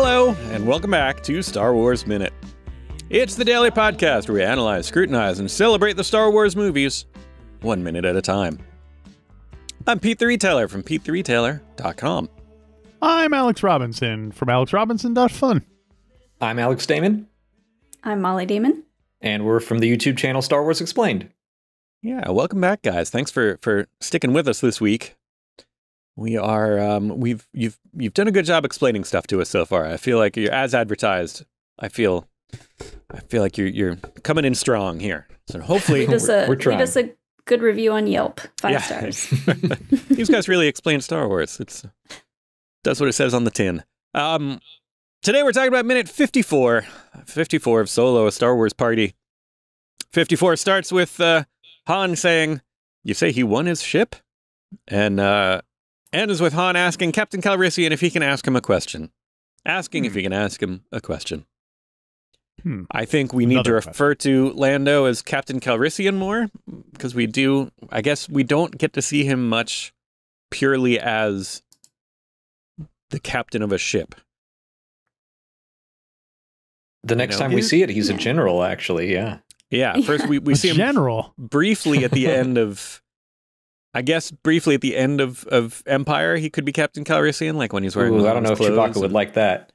Hello, and welcome back to Star Wars Minute. It's the daily podcast where we analyze, scrutinize, and celebrate the Star Wars movies one minute at a time. I'm Pete the Retailer from PeteTheRetailer.com. I'm Alex Robinson from AlexRobinson.fun. I'm Alex Damon. I'm Molly Damon. And we're from the YouTube channel Star Wars Explained. Yeah, welcome back, guys. Thanks for for sticking with us this week. We are um, we've you've you've done a good job explaining stuff to us so far. I feel like you're as advertised. I feel I feel like you're you're coming in strong here. So hopefully a, we're, trying. Leave us a good review on Yelp, five yeah. stars. These guys really explain Star Wars. It's that's what it says on the tin. Um, today we're talking about minute 54, 54 of Solo, a Star Wars party. 54 starts with uh, Han saying, "You say he won his ship," and uh, and is with Han asking Captain Calrissian if he can ask him a question. Asking hmm. if he can ask him a question. Hmm. I think we Another need to refer to Lando as Captain Calrissian more because we do, I guess we don't get to see him much purely as the captain of a ship. The next you know, time we see it, he's yeah. a general, actually. Yeah. Yeah. First, we, we see him general. briefly at the end of I guess briefly at the end of, of Empire, he could be Captain Calrissian, like when he's wearing. Ooh, I don't know if Chewbacca and, would like that.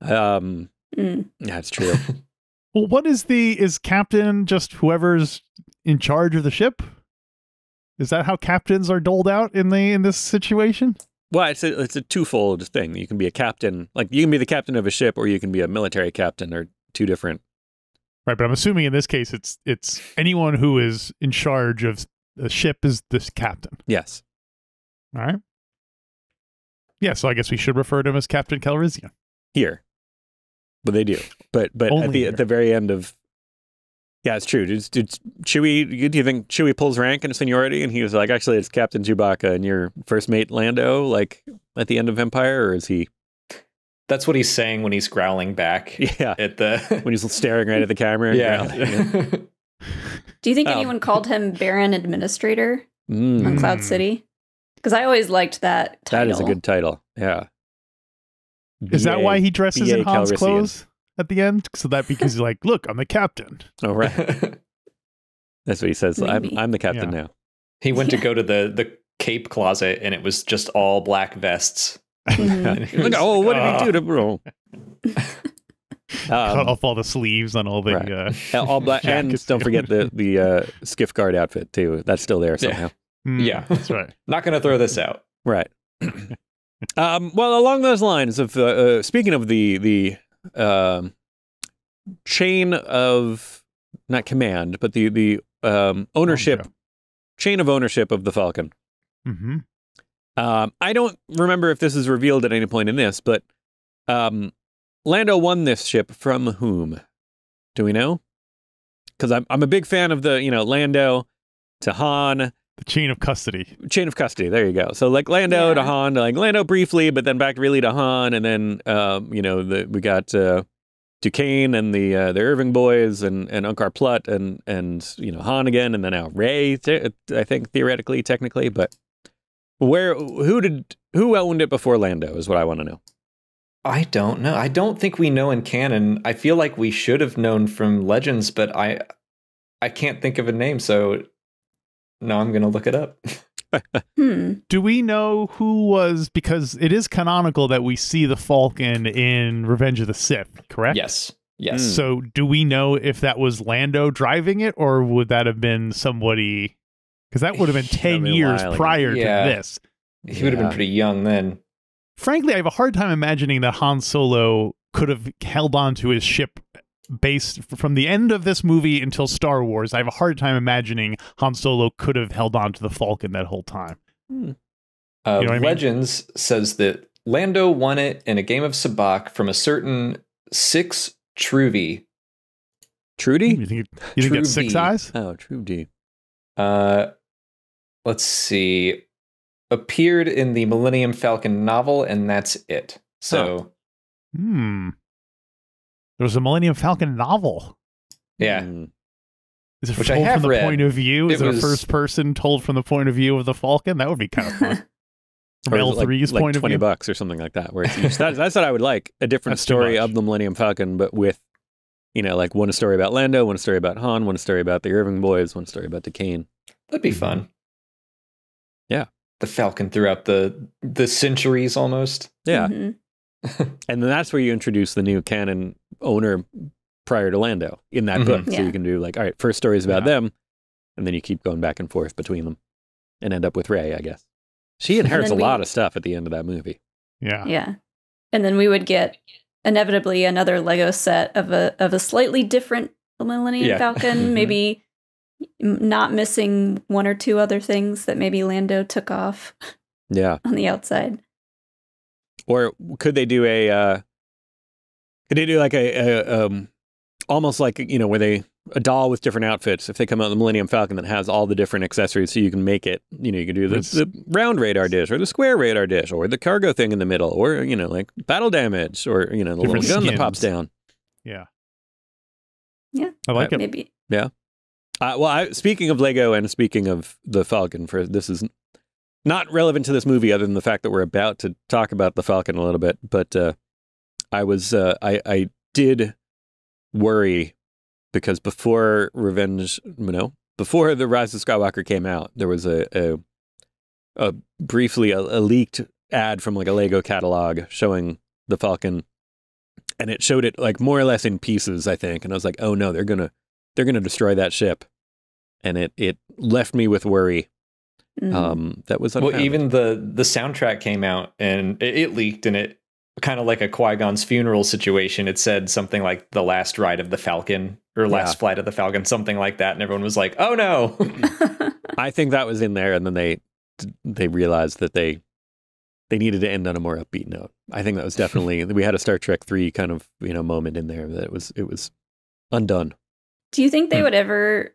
Um, mm. Yeah, it's true. well, what is the is Captain just whoever's in charge of the ship? Is that how captains are doled out in the in this situation? Well, it's a, it's a twofold thing. You can be a captain, like you can be the captain of a ship, or you can be a military captain, or two different. Right, but I'm assuming in this case, it's it's anyone who is in charge of the ship is this captain. Yes. All right. Yeah, so I guess we should refer to him as Captain Calrissian here, but they do. But but at the at the very end of yeah, it's true. Did, did Chewie? Do you think Chewie pulls rank and seniority, and he was like, actually, it's Captain Chewbacca and your first mate Lando, like at the end of Empire, or is he? That's what he's saying when he's growling back. Yeah, at the when he's staring right at the camera. yeah. Growling, yeah. Do you think um, anyone called him Baron Administrator mm, on Cloud mm. City? Because I always liked that title. That is a good title. Yeah. Is that why he dresses in Han's clothes at the end? So that because he's like, look, I'm the captain. Oh, right. That's what he says. I'm, I'm, the captain yeah. now. He went yeah. to go to the, the cape closet and it was just all black vests. Mm -hmm. oh, like, what oh. did he ah. do to bro? Oh. Um, Cut off all the sleeves on all the right. uh, all black, and don't forget the the uh, skiff guard outfit too. That's still there somehow. Yeah, mm, yeah. that's right. Not going to throw this out. Right. um, well, along those lines of uh, uh, speaking of the the uh, chain of not command, but the the um, ownership chain of ownership of the Falcon. Mm-hmm. Um, I don't remember if this is revealed at any point in this, but um, Lando won this ship from whom? Do we know? Because I'm I'm a big fan of the you know Lando to Han. The chain of custody. Chain of custody. There you go. So like Lando yeah. to Han, like Lando briefly, but then back really to Han, and then um, you know the, we got uh, Duquesne and the uh, the Irving boys and and Unkar Plutt and and you know Han again, and then now Ray. I think theoretically, technically, but where who did who owned it before Lando is what I want to know. I don't know. I don't think we know in canon. I feel like we should have known from Legends, but I I can't think of a name, so now I'm going to look it up. hmm. Do we know who was because it is canonical that we see the Falcon in Revenge of the Sith, correct? Yes. Yes. Mm. So do we know if that was Lando driving it or would that have been somebody cuz that would have been 10 years prior yeah. to this. He would have yeah. been pretty young then frankly, I have a hard time imagining that Han Solo could have held on to his ship based from the end of this movie until Star Wars. I have a hard time imagining Han Solo could have held on to the Falcon that whole time. Hmm. Uh, you know Legends I mean? says that Lando won it in a game of sabacc from a certain six Truvy. Trudy? You think, you think six eyes? Oh, Trudy. Uh, let's see appeared in the Millennium Falcon novel, and that's it. So, huh. hmm, there was a Millennium Falcon novel. Yeah. Mm. Is it Which told from the read. point of view? Is it, was... a first person told from the point of view of the Falcon? That would be kind of fun. From L three's like, point like of 20 view, twenty bucks or something like that. Where it's that, that's what I would like a different that's story of the Millennium Falcon, but with you know, like one story about Lando, one story about Han, one story about the Irving boys, one story about the Kane. That'd be mm -hmm. fun. Yeah the Falcon throughout the the centuries almost. Yeah. Mm-hmm. and that's where you introduce the new canon owner prior to Lando in that mm-hmm. book. Yeah. So you can do like, all right, first story is about yeah. them, and then you keep going back and forth between them and end up with Ray, I guess. She inherits a we... lot of stuff at the end of that movie. Yeah. Yeah. And then we would get inevitably another Lego set of a of a slightly different Millennium yeah. Falcon, mm-hmm. maybe not missing one or two other things that maybe Lando took off. Yeah. On the outside. Or could they do a uh could they do like a, a um almost like you know where they a doll with different outfits. If they come out the Millennium Falcon that has all the different accessories, so you can make it. You know, you can do the, the, round radar dish, or the square radar dish, or the cargo thing in the middle, or you know, like battle damage, or you know, the little gun skins. that pops down. Yeah, yeah, I like it. Maybe, yeah, uh, well, I, speaking of Lego and speaking of the Falcon, for this is not relevant to this movie, other than the fact that we're about to talk about the Falcon a little bit. But uh, I was uh, I I did worry because before Revenge, you know, before the Rise of Skywalker came out, there was a a, a briefly a, a leaked ad from like a Lego catalog showing the Falcon, and it showed it like more or less in pieces, I think. And I was like, oh no, they're gonna they're going to destroy that ship. And it, it left me with worry. Mm. Um, that was unfounded. well. Even the the soundtrack came out and it, it leaked, and it kind of like a Qui Gon's funeral situation. It said something like the last ride of the Falcon or last yeah. flight of the Falcon, something like that, and everyone was like, "Oh no!" I think that was in there, and then they they realized that they they needed to end on a more upbeat note. I think that was definitely we had a Star Trek three kind of you know moment in there that was it was undone. Do you think they hmm. would ever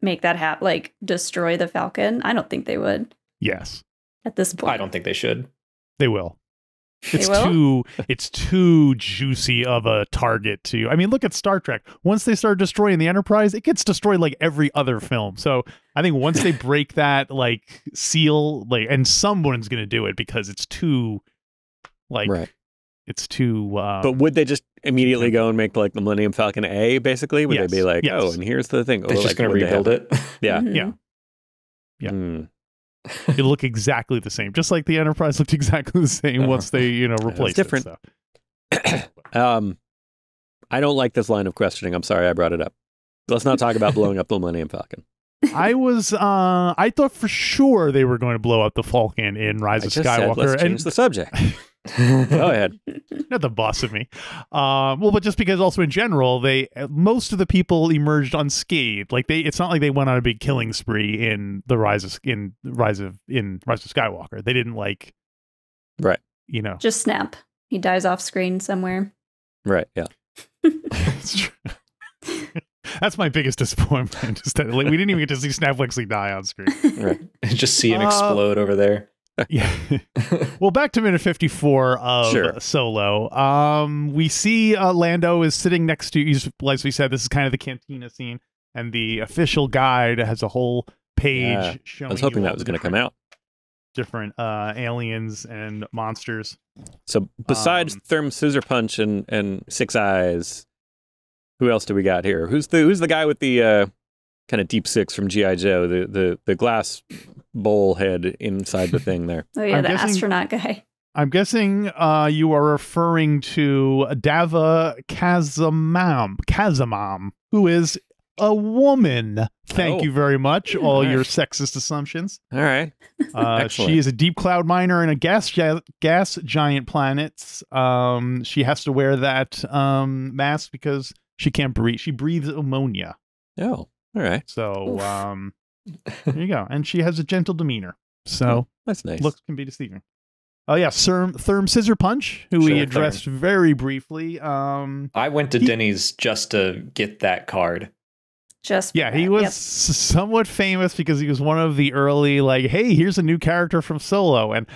make that happen? Like destroy the Falcon? I don't think they would. Yes. At this point, I don't think they should. They will. It's they will? too. It's too juicy of a target to. I mean, look at Star Trek. Once they start destroying the Enterprise, it gets destroyed like every other film. So I think once they break that like seal, like, and someone's gonna do it because it's too, like, right it's too. Uh, but would they just immediately go and make like the Millennium Falcon A? Basically, would yes, they be like, yes. oh, and here's the thing? They're or, oh, just like, going to rebuild it. yeah, yeah, mm-hmm. yeah. Mm. it look exactly the same, just like the Enterprise looked exactly the same uh-huh. once they you know replaced it. different. So. um, I don't like this line of questioning. I'm sorry I brought it up. Let's not talk about blowing up the Millennium Falcon. I was uh I thought for sure they were going to blow up the Falcon in Rise I of Skywalker. Said, and, change the subject. Go ahead. Not the boss of me. Um, well, but just because also in general, they most of the people emerged unscathed. Like they, it's not like they went on a big killing spree in the rise of in rise of in rise of Skywalker. They didn't like, right? You know, just snap. He dies off screen somewhere. Right. Yeah. That's my biggest disappointment. that, like, we didn't even get to see Snap Lexley die on screen. Right. Just see him uh, explode over there yeah. well, back to minute 54 of sure. Solo. Um, we see uh, Lando is sitting next to, he's, as we said, this is kind of the cantina scene, and the official guide has a whole page yeah. showing. I was hoping that was going to come out. Different uh, aliens and monsters. So, besides um, Therm Scissor Punch and, and Six Eyes, who else do we got here? Who's the who's the guy with the uh, kind of deep six from GI Joe, the the the glass bowl head inside the thing there. oh yeah, I'm the guessing, astronaut guy. I'm guessing uh, you are referring to Dava Kazamam, Kazamam, who is a woman. Thank oh. you very much. All, your sexist assumptions. All right. Uh, she is a deep cloud miner in a gas gi- gas giant planets. Um, she has to wear that um, mask because she can't breathe. She breathes ammonia. Oh. All right. So Oof. um, there you go. And she has a gentle demeanor. Hmm. So that's nice. Looks can be deceiving. Oh yeah, Therm, Therm Scissor Punch, who sure, we addressed Therm. very briefly. Um, I went to he, Denny's just to get that card. Just yeah, he was yep. somewhat famous because he was one of the early like, hey, here's a new character from Solo, and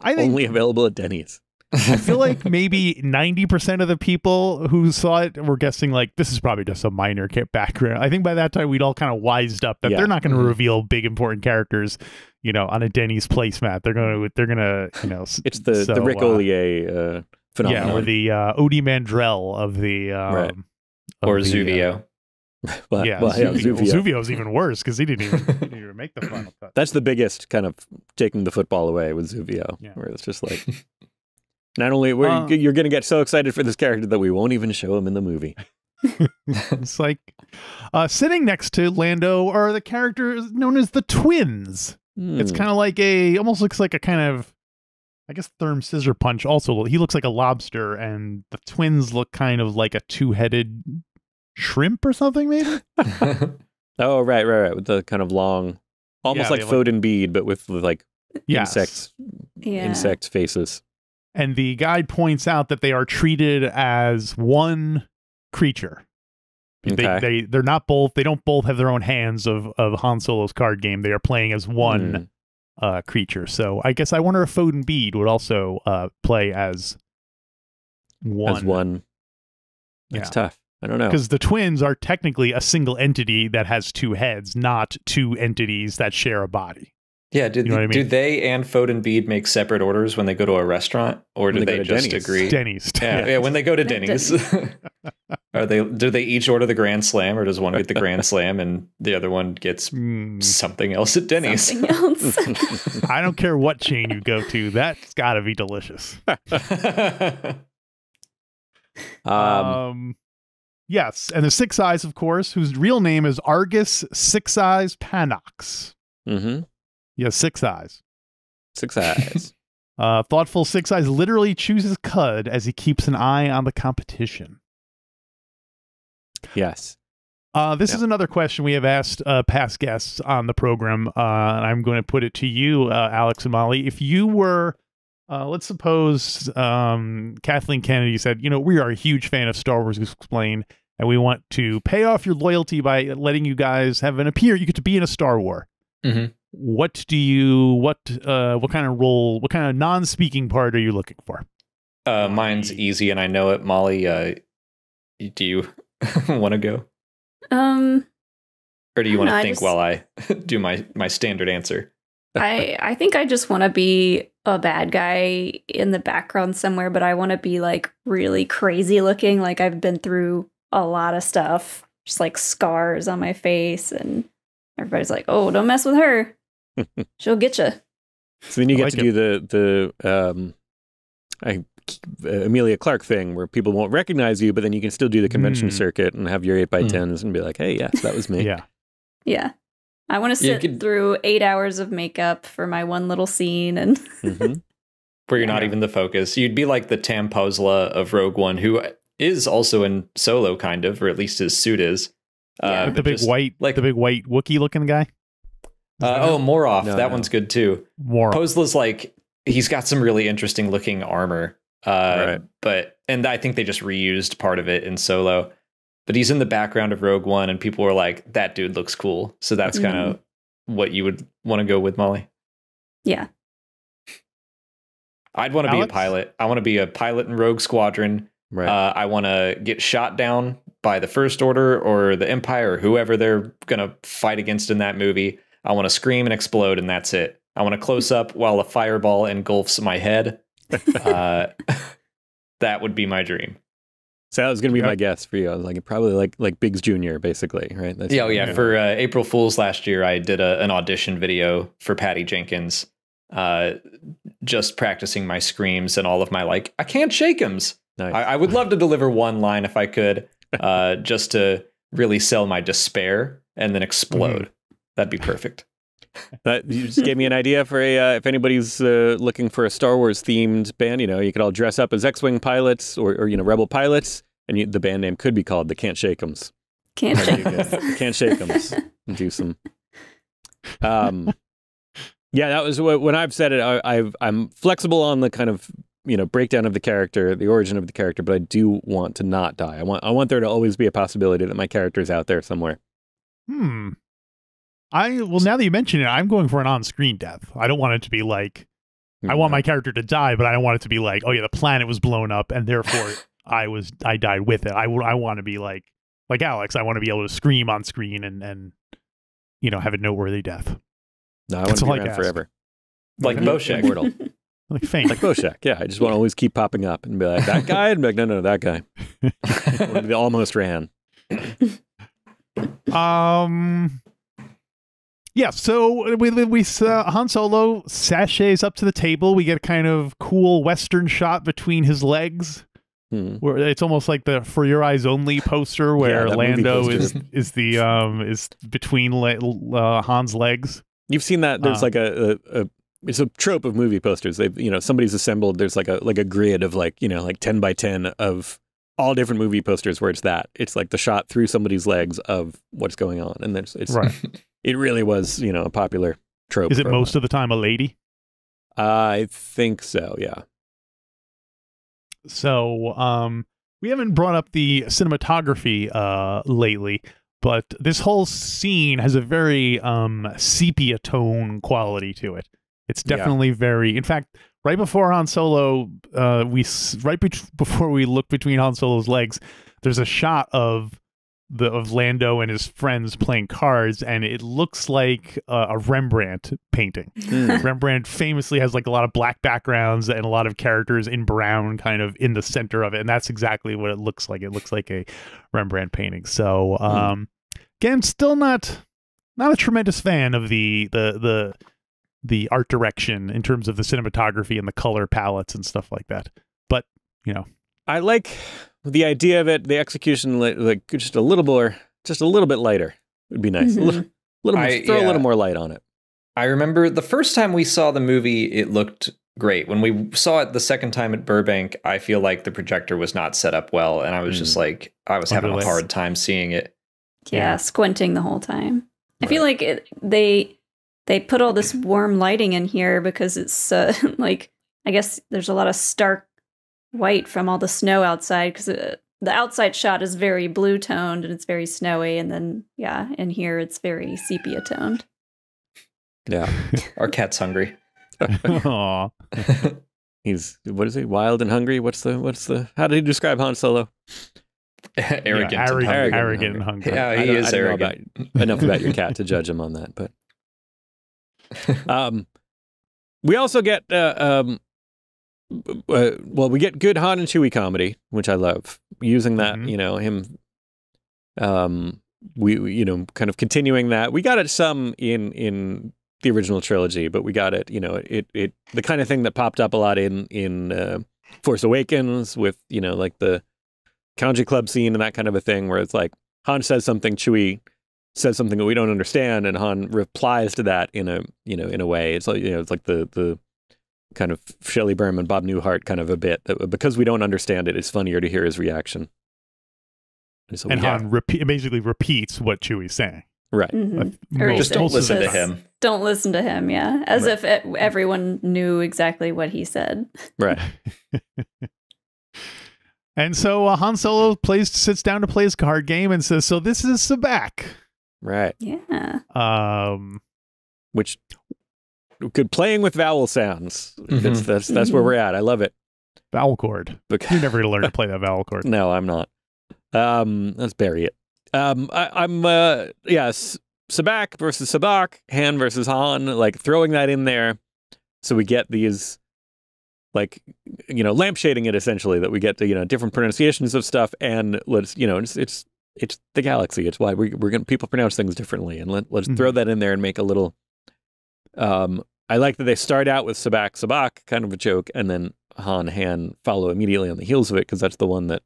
I think only available at Denny's. I feel like maybe 90% of the people who saw it were guessing, like, this is probably just a minor background. I think by that time we'd all kind of wised up that yeah. they're not going to mm-hmm. reveal big, important characters, you know, on a Denny's placemat. They're going to, they're going to, you know, it's the, so, the Rick uh, Ollier uh, phenomenon. Yeah, or the uh, Odie Mandrell of the, um, right. of or the, uh, Zuvio. Uh, yeah, well, yeah, Zuvio. Zuvio's even worse because he didn't even, didn't even, make the final cut. That's the biggest kind of taking the football away with Zuvio, yeah. where it's just like Not only uh, you're going to get so excited for this character that we won't even show him in the movie. it's like uh, sitting next to Lando are the characters known as the twins. Hmm. It's kind of like a almost looks like a kind of I guess Therm Scissor Punch also he looks like a lobster and the twins look kind of like a two-headed shrimp or something maybe. oh right, right, right, with the kind of long almost yeah, like Foden like... bead but with like yes. yeah. insect faces. And the guide points out that they are treated as one creature. Okay. They, they they're not both they don't both have their own hands of of Han Solo's card game. They are playing as one mm. uh, creature. So I guess I wonder if Foden Bead would also uh, play as one. As one. That's yeah. tough. I don't know. Because the twins are technically a single entity that has two heads, not two entities that share a body. Yeah, do, you know the, I mean? do they and Foden Bede make separate orders when they go to a restaurant, or when do they, they just Denny's. agree? Denny's. Yeah, yeah. yeah, when they go to Denny's, are they do they each order the Grand Slam, or does one get the Grand Slam and the other one gets hmm. something else at Denny's? Something else. I don't care what chain you go to, that's got to be delicious. um, um Yes, and the Six Eyes, of course, whose real name is Argus Six Eyes Panox. Mm-hmm. Yeah, six eyes. Six eyes. uh, thoughtful six eyes literally chooses Cud as he keeps an eye on the competition. Yes. Uh, this yeah. is another question we have asked uh, past guests on the program, uh, and I'm going to put it to you, uh, Alex and Molly. If you were, uh, let's suppose um, Kathleen Kennedy said, "You know, we are a huge fan of Star Wars Explained, and we want to pay off your loyalty by letting you guys have an appear. You get to be in a Star War." Mm -hmm what do you what uh what kind of role what kind of non-speaking part are you looking for uh mine's easy and i know it molly uh do you want to go um or do you want to think just, while i do my my standard answer i i think i just want to be a bad guy in the background somewhere but i want to be like really crazy looking like i've been through a lot of stuff just like scars on my face and everybody's like oh don't mess with her She'll get you. So then you get like to it. do the the um, I, uh, Amelia Clark thing where people won't recognize you, but then you can still do the convention mm. circuit and have your eight by mm. tens mm. and be like, "Hey, yes, that was me." yeah, yeah. I want to sit could... through eight hours of makeup for my one little scene and. mm -hmm. Where you're not yeah. even the focus. You'd be like the Tam of Rogue One, who is also in Solo, kind of, or at least his suit is. Yeah. Uh, the big just, white, like the big white Wookie looking guy. Uh, oh, Moroff. No, that no. one's good too. Posla's like he's got some really interesting looking armor. Uh, right. But and I think they just reused part of it in Solo. But he's in the background of Rogue One, and people were like, "That dude looks cool." So that's mm-hmm. kind of what you would want to go with, Molly. Yeah. I'd want to be a pilot. I want to be a pilot in Rogue Squadron. Right. Uh, I want to get shot down by the First Order or the Empire or whoever they're gonna fight against in that movie. I want to scream and explode, and that's it. I want to close up while a fireball engulfs my head. Uh, that would be my dream. So that was going to be my guess for you. I was like, probably like like Biggs Jr. basically, right? That's yeah, oh, yeah. For uh, April Fools last year, I did a, an audition video for Patty Jenkins, uh, just practicing my screams and all of my like, I can't shake hims. Nice. I, I, would love to deliver one line if I could, uh, just to really sell my despair and then explode. Mm-hmm. That'd be perfect. that you just gave me an idea for a uh, if anybody's uh, looking for a Star Wars themed band, you know, you could all dress up as X-wing pilots or, or you know rebel pilots, and you, the band name could be called the Can't Shake'ems. Can't Shake'ems. Can't Shake'ems. do some. Um, yeah, that was what, when I've said it. I, I'm flexible on the kind of you know breakdown of the character, the origin of the character, but I do want to not die. I want I want there to always be a possibility that my character is out there somewhere. Hmm. I well now that you mention it, I'm going for an on-screen death. I don't want it to be like I want my mm-hmm. character to die, but I don't want it to be like, oh yeah, the planet was blown up and therefore I was I died with it. I I want to be like like Alex. I want to be able to scream on screen and and you know have a noteworthy death. No, I want to be around forever. Like okay. Immortal. like faint. Like Boshek. Yeah, I just want to always keep popping up and be like that guy, and be like no, no, no that guy. almost ran. um. Yeah, so uh, we we uh, Han Solo sashays up to the table. We get a kind of cool Western shot between his legs, hmm. where it's almost like the "For Your Eyes Only" poster, where yeah, Lando is is the um is between le uh, Han's legs. You've seen that? There's uh, like a, a, a it's a trope of movie posters. They've you know somebody's assembled. There's like a like a grid of like you know like ten by ten of all different movie posters where it's that. It's like the shot through somebody's legs of what's going on, and there's it's right. it really was, you know, a popular trope. Is it most of the time a lady? I think so, yeah. So, um, we haven't brought up the cinematography uh, lately, but this whole scene has a very um, sepia tone quality to it. It's definitely yeah. very. In fact, right before Han Solo, uh, we right be- before we look between Han Solo's legs, there's a shot of the of Lando and his friends playing cards, and it looks like a Rembrandt painting. Mm. Rembrandt famously has like a lot of black backgrounds and a lot of characters in brown, kind of in the center of it, and that's exactly what it looks like. It looks like a Rembrandt painting. So hmm. um, mm. again, still not not a tremendous fan of the the the the art direction in terms of the cinematography and the color palettes and stuff like that. But you know, I like the idea of it, the execution, like just a little more, just a little bit lighter would be nice. Mm-hmm. A little, little more, I, throw yeah. a little more light on it. I remember the first time we saw the movie, it looked great. When we saw it the second time at Burbank, I feel like the projector was not set up well, and I was mm. just like, I was having a hard time seeing it. Yeah, yeah. squinting the whole time. Right. I feel like it, they they put all this warm lighting in here because it's uh, like I guess there's a lot of stark white from all the snow outside because uh, the outside shot is very blue toned and it's very snowy, and then yeah, in here it's very sepia toned. Yeah, our cat's hungry. Aww. He's what is he? Wild and hungry. What's the what's the? How did he describe Han Solo? arrogant, yeah, arrogant, and arrogant, and hungry. Yeah, he is arrogant. About, enough about your cat to judge him on that, but um, we also get uh, um, uh, well, we get good, hot, and chewy comedy, which I love. Using that, mm-hmm. you know, him, um, we, you know, kind of continuing that. We got it some in in the original trilogy, but we got it, you know, it it the kind of thing that popped up a lot in in uh, Force Awakens with you know like the Kanji Club scene and that kind of a thing, where it's like Han says something, Chewie says something that we don't understand, and Han replies to that in a you know in a way. It's like you know it's like the the kind of Shelley Berman, and Bob Newhart kind of a bit. Because we don't understand it, it's funnier to hear his reaction. And, so and Han repeat, basically repeats what Chewie's saying. Right. Mm -hmm. like, just don't listen just to him. Don't listen to him. Yeah. As right. if it, everyone knew exactly what he said. Right. and so uh, Han Solo plays, sits down to play his card game and says, So this is Sabak. Right. Yeah. Um, Which good playing with vowel sounds. Mm-hmm. That's, that's, that's where we're at. I love it. Vowel chord. Because... you never going to learn to play that vowel chord. No, I'm not. Um, let's bury it. Um, I, am uh, yes, Sabak versus Sabak, Han versus Han, like throwing that in there, so we get these, like, you know, lampshading it essentially that we get the you know different pronunciations of stuff, and let's you know it's it's it's the galaxy. It's why we, we're gonna people pronounce things differently, and let let's mm-hmm. throw that in there and make a little um I like that they start out with Sabak Sabak, kind of a joke, and then Han Han follow immediately on the heels of it because that's the one that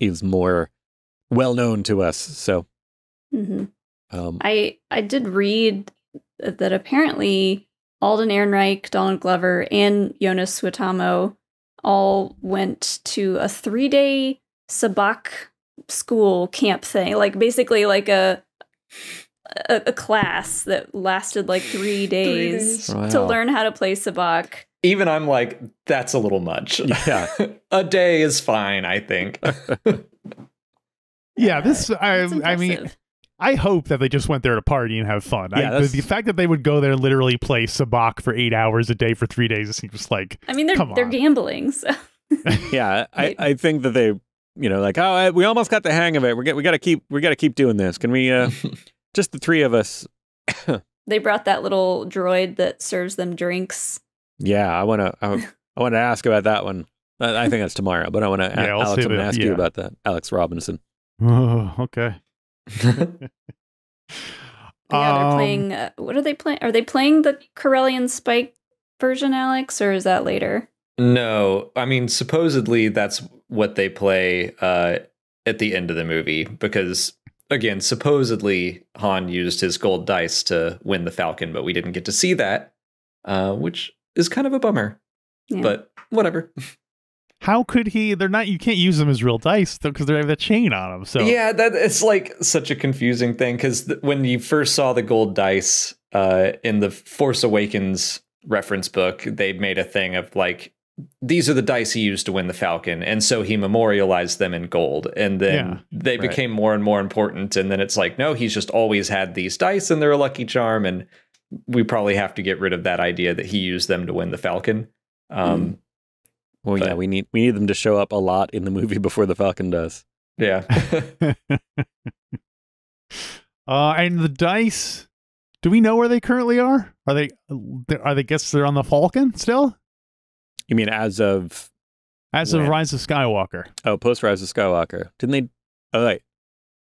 is more well known to us. So, mm-hmm. um, I I did read that apparently Alden Ehrenreich, Donald Glover, and Jonas Suetamo all went to a three day sabak school camp thing, like basically like a a, a class that lasted like three days, three days. to wow. learn how to play sabacc. Even I'm like, that's a little much. Yeah, a day is fine, I think. yeah, this I I mean. I hope that they just went there to party and have fun. Yeah, I, the, fact that they would go there and literally play sabacc for eight hours a day for three days it seems like. I mean, they're they're on. gambling. So. yeah, I, I think that they, you know, like oh, I, we almost got the hang of it. We got we got to keep we got to keep doing this. Can we? Uh, just the three of us. they brought that little droid that serves them drinks. Yeah, I want to. I, want to ask about that one. I, I think that's tomorrow, but I want to. Alex, I'm going to ask yeah. you about that. Alex Robinson. Oh, okay. yeah, they're playing. Um, uh, what are they playing? Are they playing the Corellian Spike version, Alex, or is that later? No, I mean supposedly that's what they play uh, at the end of the movie because again, supposedly Han used his gold dice to win the Falcon, but we didn't get to see that, uh, which is kind of a bummer. Yeah. But whatever. How could he? They're not. You can't use them as real dice because they have the chain on them. So yeah, that it's like such a confusing thing because th- when you first saw the gold dice uh, in the Force Awakens reference book, they made a thing of like these are the dice he used to win the Falcon. And so he memorialized them in gold. And then yeah, they right. became more and more important. And then it's like, no, he's just always had these dice and they're a lucky charm. And we probably have to get rid of that idea that he used them to win the Falcon. Um, mm. Well, but, yeah, we need we need them to show up a lot in the movie before the Falcon does. Yeah. uh, and the dice. Do we know where they currently are? Are they? Are they? Guess they're on the Falcon still. You mean as of as when? of Rise of Skywalker? Oh, post Rise of Skywalker. Didn't they? Oh, right.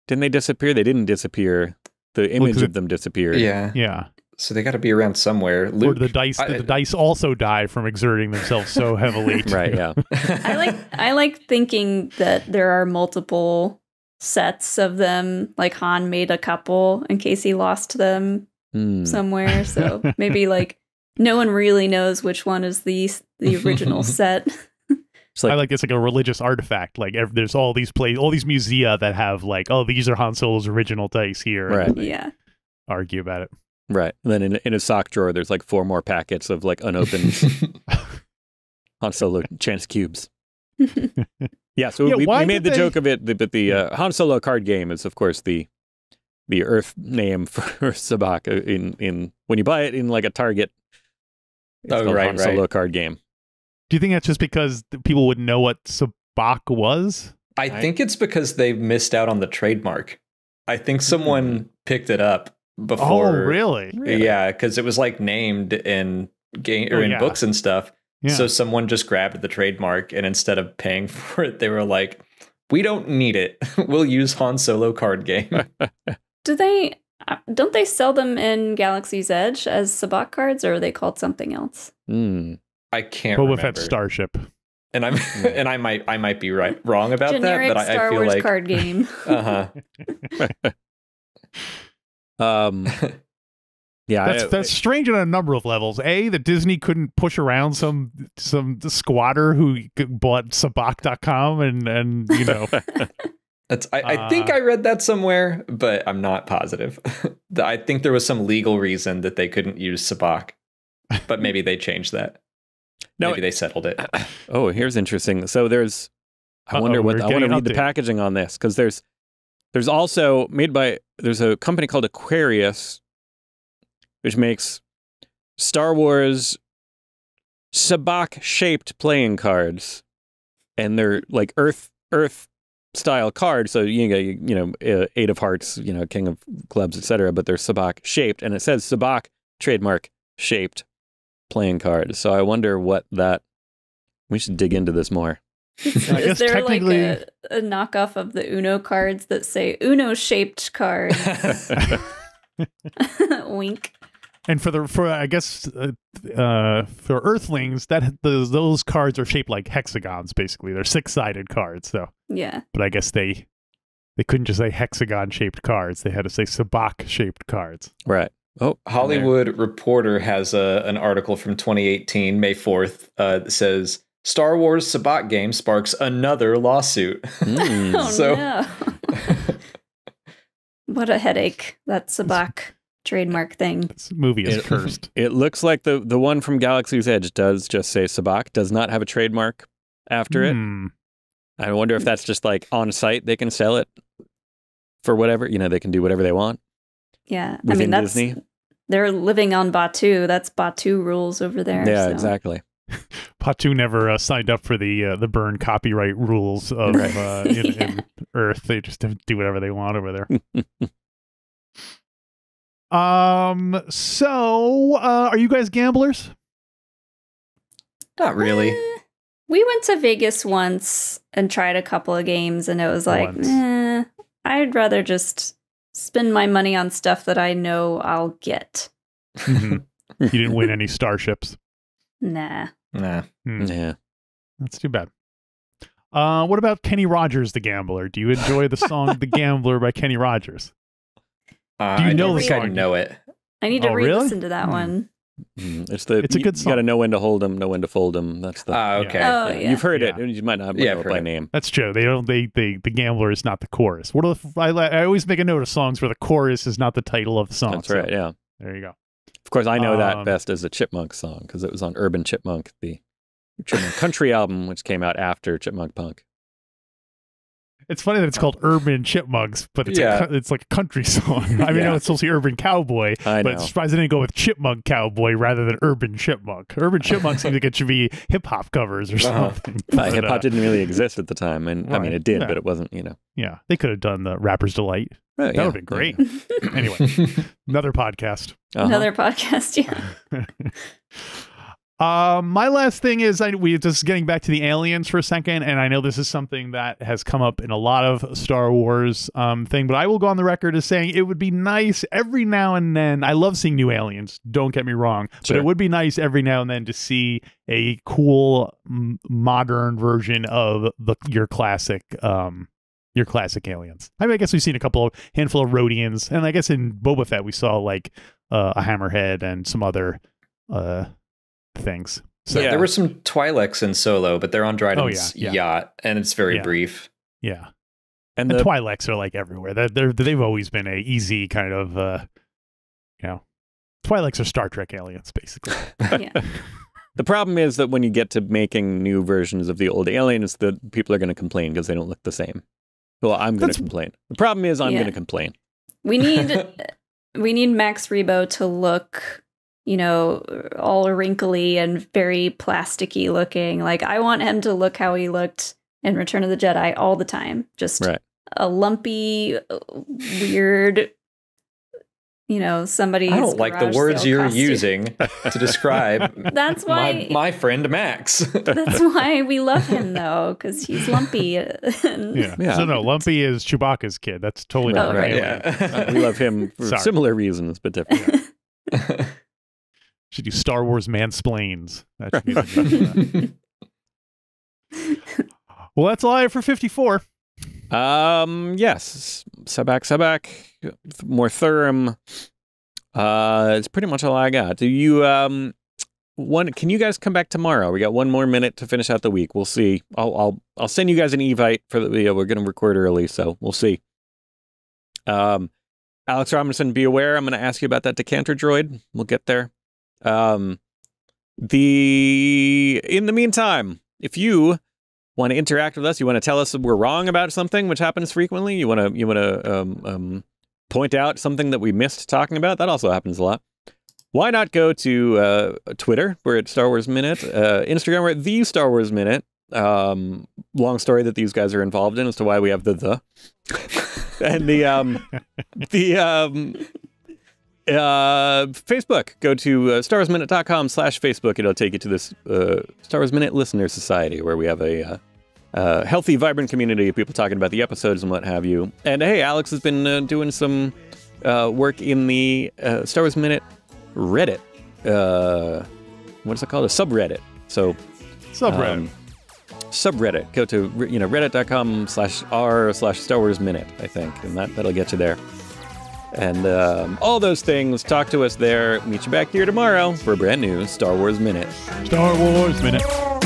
Didn't they disappear? They didn't disappear. The image well, of them disappeared. Yeah. Yeah. So they got to be around somewhere. Luke, or the dice. I, the dice also die from exerting themselves so heavily. right. Yeah. I like. I like thinking that there are multiple sets of them. Like Han made a couple in case he lost them mm. somewhere. So maybe like no one really knows which one is the the original set. It's like, I like it's like a religious artifact. Like every, there's all these plays, all these musea that have like, oh, these are Han Solo's original dice here. Right. Yeah. Argue about it. Right. And then in, in a sock drawer, there's like four more packets of like unopened Han Solo chance cubes. yeah. So yeah, we, we, made the they... joke of it, but the uh, Han Solo card game is, of course, the the Earth name for Sabak. Uh, in in when you buy it in like a Target it's oh, right, right, Solo card game. Do you think that's just because people would know what Sabak was? I, think it's because they missed out on the trademark. I think hmm. someone picked it up before. Oh, really? really? Yeah, because it was like named in game oh, or oh, in yeah. books and stuff. Yeah. So someone just grabbed the trademark, and instead of paying for it, they were like, "We don't need it. we'll use Han Solo card game." Do they? Uh, don't they sell them in Galaxy's Edge as Sabak cards, or are they called something else? Mm. I can't. Boba remember. Fett Starship. And I'm hmm. and I might I might be right wrong about Generic that, but Star I, I feel Wars like card game. uh huh. um. Yeah, that's, I, that's strange on a number of levels. A that Disney couldn't push around some some squatter who bought Sabak.com and and you know that's I, uh, think I read that somewhere, but I'm not positive. I think there was some legal reason that they couldn't use Sabak, but maybe they changed that. No, maybe they settled it. Oh, here's interesting. So there's, I wonder what I want to read the packaging on this because there's, there's also made by there's a company called Aquarius, which makes Star Wars Sabak shaped playing cards, and they're like Earth Earth style card. So you know, you, know, uh, eight of hearts, you know, king of clubs, etc. But they're sabak shaped, and it says sabak trademark shaped playing card. So I wonder what that. We should dig into this more. Is there technically... like a, a, knockoff of the Uno cards that say Uno shaped cards? Wink. And for the for I guess uh, uh, for Earthlings that those, those cards are shaped like hexagons. Basically, they're six sided cards. So yeah. But I guess they they couldn't just say hexagon shaped cards. They had to say sabak shaped cards. Right. Oh, Hollywood Reporter has a, an article from 2018, May 4th, uh, that says Star Wars sabak game sparks another lawsuit. Mm. oh, so, no. what a headache. That sabak trademark thing. This movie is it, cursed. It looks like the the one from Galaxy's Edge does just say Sabak, does not have a trademark after mm. it. Hmm. I wonder if that's just like on site they can sell it for whatever you know they can do whatever they want. Yeah, I mean that's Disney. they're living on Batu. That's Batu rules over there. Yeah, so. exactly. Batu never uh, signed up for the uh, the burn copyright rules of right. uh, in, yeah. in Earth. They just do whatever they want over there. Um. So, uh, are you guys gamblers? Not really. Uh, we went to Vegas once and tried a couple of games, and it was like, eh, I'd rather just spend my money on stuff that I know I'll get. Mm-hmm. you didn't win any starships. Nah. Nah. Mm. That's too bad. Uh, what about Kenny Rogers, the Gambler? Do you enjoy the song "The Gambler" by Kenny Rogers? Uh, Do you I know the song? I know it. I need to oh, re-listen really? to that hmm. one. Mm, it's the it's a good. You, you got to know when to hold them, know when to fold them. That's the. Uh, okay. Oh, yeah. Oh, yeah. You've heard yeah. it. You might not know it by it. name. That's true. They don't. They, they the gambler is not the chorus. What the? I, I always make a note of songs where the chorus is not the title of the song. That's so. right. Yeah. There you go. Of course, I know um, that best as a Chipmunk song because it was on Urban Chipmunk, the Chipmunk Country album, which came out after Chipmunk Punk. It's funny that it's called Urban Chipmunks, but it's yeah. a, it's like a country song. I mean, yeah. it's supposed to be Urban Cowboy, I but surprised they didn't go with Chipmunk Cowboy rather than Urban Chipmunk. Urban Chipmunk seems like it should be hip hop covers or uh-huh. something. Uh-huh. Uh, hip hop uh, didn't really exist at the time, and right. I mean, it did, yeah. but it wasn't. You know, yeah, they could have done the Rapper's Delight. Oh, that would have been great. anyway, another podcast. Uh-huh. Another podcast. Yeah. Uh, my last thing is I, we just getting back to the aliens for a second, and I know this is something that has come up in a lot of Star Wars um, thing, but I will go on the record as saying it would be nice every now and then. I love seeing new aliens. Don't get me wrong, sure. but it would be nice every now and then to see a cool modern version of the your classic um, your classic aliens. I mean, I guess we've seen a couple of handful of Rhodians, and I guess in Boba Fett we saw like uh, a hammerhead and some other. Uh, things. So yeah. there were some Twi'leks in Solo, but they're on Dryden's oh, yeah, yeah. yacht, and it's very brief. Yeah, and, and the Twi'leks are like everywhere. They're, they have always been a easy kind of, uh, you know, Twi'leks are Star Trek aliens, basically. yeah. The problem is that when you get to making new versions of the old aliens, the people are going to complain because they don't look the same. Well, I'm going to complain. The problem is I'm yeah. going to complain. We need we need Max Rebo to look you know, all wrinkly and very plasticky looking. Like I want him to look how he looked in Return of the Jedi all the time. Just right. a lumpy, weird, you know, somebody. I don't like the words you're costume. using to describe. that's why my, my, friend Max. that's why we love him though, because he's lumpy. yeah. yeah. So no, lumpy is Chewbacca's kid. That's totally right. right. Yeah. Uh, we love him for Sorry. similar reasons, but different should do Star Wars mansplains. That that. well, that's live for 54. Um, yes. Subak, Subak, more therm. Uh, it's pretty much all I got. Do you, um, one, can you guys come back tomorrow? We got one more minute to finish out the week. We'll see. I'll, I'll, I'll send you guys an evite for the video. We're going to record early, so we'll see. Um, Alex Robinson, be aware. I'm going to ask you about that decanter droid. We'll get there. Um, the in the meantime, if you want to interact with us, you want to tell us we're wrong about something, which happens frequently. You want to you want to um, um, point out something that we missed talking about. That also happens a lot. Why not go to uh, Twitter? We're at Star Wars Minute. Uh, Instagram, we're at the Star Wars Minute. Um, long story that these guys are involved in as to why we have the the. and the um the um uh, Facebook. Go to uh, starwarsminute.com slash Facebook. It'll take you to this uh, Star Wars Minute Listener Society, where we have a uh, uh, healthy, vibrant community of people talking about the episodes and what have you. And hey, Alex has been uh, doing some work in the Star Wars Minute Reddit. what is it called? A subreddit. So, subreddit. Um, subreddit. Go to you know reddit.com slash r slash Star Wars Minute, I think, and that, that'll get you there and um, all those things. Talk to us there. Meet you back here tomorrow for a brand new Star Wars Minute. Star Wars Minute.